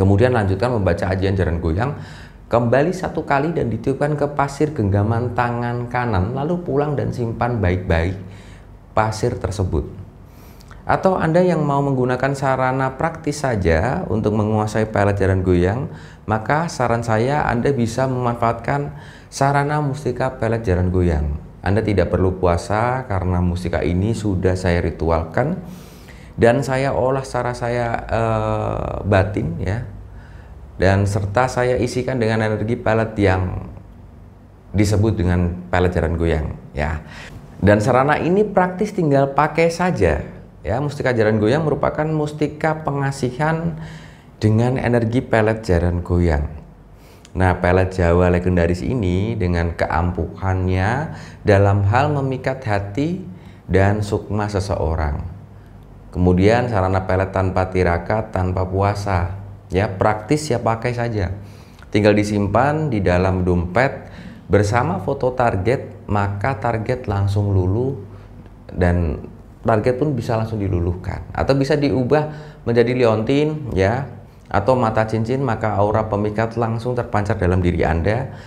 Kemudian lanjutkan membaca ajian jaran goyang Kembali satu kali dan ditiupkan ke pasir genggaman tangan kanan Lalu pulang dan simpan baik-baik pasir tersebut Atau Anda yang mau menggunakan sarana praktis saja untuk menguasai pelet jaran goyang Maka saran saya Anda bisa memanfaatkan sarana mustika pelet jaran goyang Anda tidak perlu puasa karena mustika ini sudah saya ritualkan dan saya olah secara saya uh, batin ya dan serta saya isikan dengan energi pelet yang disebut dengan pelet jaran goyang ya dan sarana ini praktis tinggal pakai saja ya mustika jaran goyang merupakan mustika pengasihan dengan energi pelet jaran goyang nah pelet jawa legendaris ini dengan keampuhannya dalam hal memikat hati dan sukma seseorang Kemudian sarana pelet tanpa tirakat, tanpa puasa. Ya, praktis ya pakai saja. Tinggal disimpan di dalam dompet bersama foto target, maka target langsung luluh dan target pun bisa langsung diluluhkan atau bisa diubah menjadi liontin ya atau mata cincin maka aura pemikat langsung terpancar dalam diri Anda